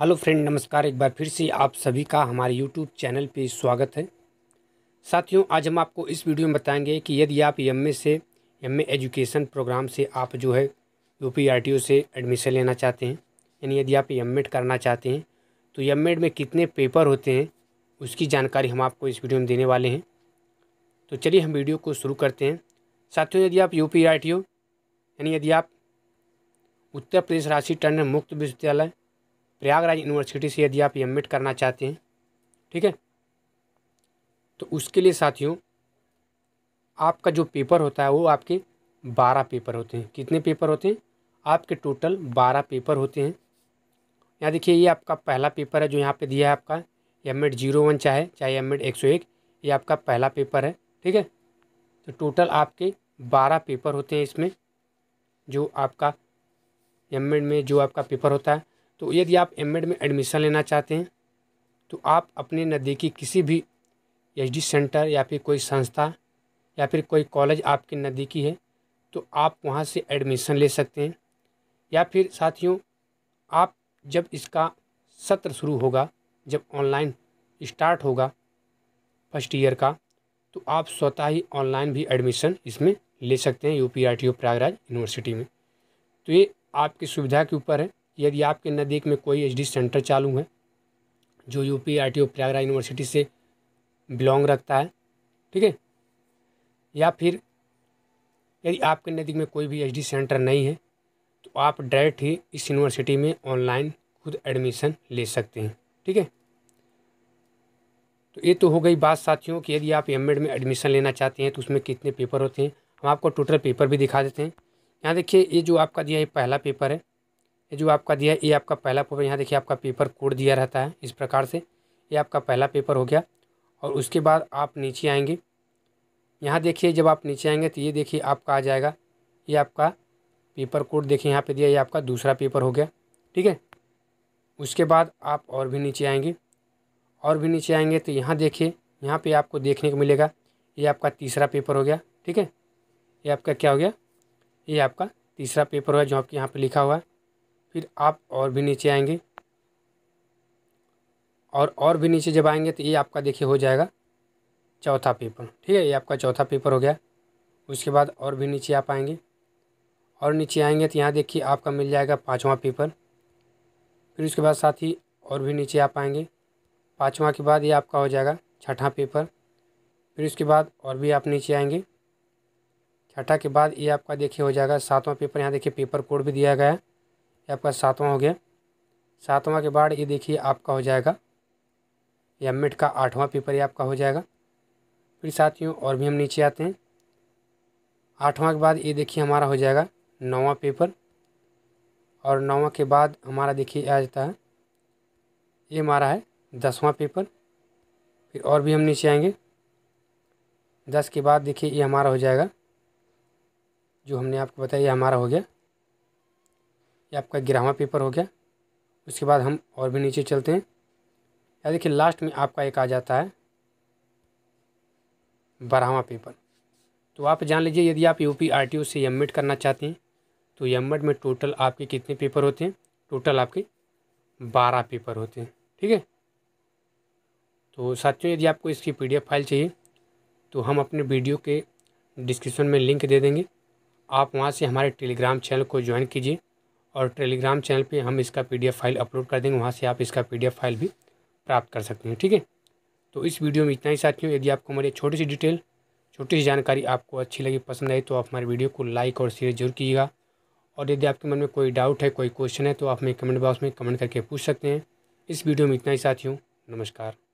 hello friend नमस्कार एक बार फिर से आप सभी का हमारे यूट्यूब चैनल पे स्वागत है साथियों आज हम आपको इस वीडियो में बताएंगे कि यदि आप एम से एम एजुकेशन प्रोग्राम से आप जो है यू पी e से एडमिशन लेना चाहते हैं यानी यदि आप एम करना चाहते हैं तो एम में कितने पेपर होते हैं उसकी जानकारी हम आपको इस वीडियो में देने वाले हैं तो चलिए हम वीडियो को शुरू करते हैं साथियों यदि आप यू पी e यानी यदि आप उत्तर प्रदेश राशि टंडन मुक्त विश्वविद्यालय प्रयागराज यूनिवर्सिटी से यदि आप एम करना चाहते हैं ठीक है तो उसके लिए साथियों आपका जो पेपर होता है वो आपके बारह पेपर होते हैं कितने पेपर होते हैं आपके टोटल बारह पेपर होते हैं यहाँ देखिए ये आपका पहला पेपर है जो यहाँ पे दिया है आपका एम एड जीरो वन चाहे चाहे एम एड एक सौ एक ये आपका पहला पेपर है ठीक है तो टोटल आपके बारह पेपर होते हैं इसमें जो आपका एम एड में जो आपका पेपर होता है तो यदि आप एम में एडमिशन लेना चाहते हैं तो आप अपने नज़दीकी किसी भी एच सेंटर या फिर कोई संस्था या फिर कोई कॉलेज आपके नज़दीकी है तो आप वहाँ से एडमिशन ले सकते हैं या फिर साथियों आप जब इसका सत्र शुरू होगा जब ऑनलाइन स्टार्ट होगा फर्स्ट ईयर का तो आप स्वतः ही ऑनलाइन भी एडमिशन इसमें ले सकते हैं यू पी आर टी ओ प्रयागराज यूनिवर्सिटी में तो ये आपकी सुविधा के ऊपर है यदि आपके नज़दीक में कोई एच सेंटर चालू है जो यू पी आर टी ओ प्रयागराज यूनिवर्सिटी से बिलोंग रखता है ठीक है या फिर यदि आपके नज़दीक में कोई भी एच सेंटर नहीं है तो आप डायरेक्ट ही इस यूनिवर्सिटी में ऑनलाइन खुद एडमिशन ले सकते हैं ठीक है तो ये तो हो गई बात साथियों कि यदि आप एम में एडमिशन लेना चाहते हैं तो उसमें कितने पेपर होते हैं हम आपको टोटल पेपर भी दिखा देते हैं यहाँ देखिए ये जो आपका दिया है पहला पेपर है ये जो आपका दिया ये आपका पहला पेपर यहाँ देखिए आपका पेपर कोड दिया रहता है इस प्रकार से ये आपका पहला पेपर हो गया और उसके बाद आप नीचे आएंगे यहाँ देखिए जब आप नीचे आएंगे तो ये देखिए आपका आ जाएगा ये आपका पेपर कोड देखिए यहाँ पे दिया ये आपका दूसरा पेपर हो गया ठीक है उसके बाद आप और भी नीचे आएंगे और भी नीचे आएंगे तो यहाँ देखिए यहाँ पे आपको देखने को मिलेगा ये आपका तीसरा पेपर हो गया ठीक है ये आपका क्या हो गया ये आपका तीसरा पेपर हो गया जो आपके यहाँ पर लिखा हुआ है फिर आप और भी नीचे आएंगे और और भी नीचे जब आएंगे तो ये आपका देखिए हो जाएगा चौथा पेपर ठीक है ये आपका चौथा पेपर हो गया उसके बाद और भी नीचे आप आएंगे और नीचे आएंगे तो यहाँ देखिए आपका मिल जाएगा पाँचवा पेपर फिर उसके बाद साथ ही और भी नीचे आप आएंगे पाँचवा के बाद ये आपका हो जाएगा छठा पेपर फिर उसके बाद और भी आप नीचे आएंगे छठा के बाद ये आपका देखिए हो जाएगा सातवां पेपर यहाँ देखिए पेपर कोड भी दिया गया है ये आपका सातवां हो गया सातवां के बाद ये देखिए आपका हो जाएगा या मिट का आठवां पेपर ये आपका हो जाएगा फिर साथियों और भी हम नीचे आते हैं आठवां के बाद ये देखिए हमारा हो जाएगा नौवां पेपर और नौवां के बाद हमारा देखिए आ जाता है ये हमारा है दसवां पेपर फिर और भी हम नीचे आएंगे दस के बाद देखिए ये हमारा हो जाएगा जो हमने आपको बताया ये हमारा हो गया ये आपका ग्यारहवा पेपर हो गया उसके बाद हम और भी नीचे चलते हैं या देखिए लास्ट में आपका एक आ जाता है बारहवा पेपर तो आप जान लीजिए यदि आप टी ओ से एमएड करना चाहते हैं तो एमएड में टोटल आपके कितने पेपर होते हैं टोटल आपके बारह पेपर होते हैं ठीक है तो साथियों यदि आपको इसकी एफ़ फाइल चाहिए तो हम अपने वीडियो के डिस्क्रिप्शन में लिंक दे देंगे आप वहाँ से हमारे टेलीग्राम चैनल को ज्वाइन कीजिए और टेलीग्राम चैनल पे हम इसका पीडीएफ फाइल अपलोड कर देंगे वहाँ से आप इसका पीडीएफ फाइल भी प्राप्त कर सकते हैं ठीक है तो इस वीडियो में इतना ही साथियों यदि आपको हमारी छोटी सी डिटेल छोटी सी जानकारी आपको अच्छी लगी पसंद आई तो आप हमारे वीडियो को लाइक और शेयर जरूर कीजिएगा और यदि आपके मन में कोई डाउट है कोई क्वेश्चन है तो आप हमें कमेंट बॉक्स में कमेंट करके पूछ सकते हैं इस वीडियो में इतना ही साथियों नमस्कार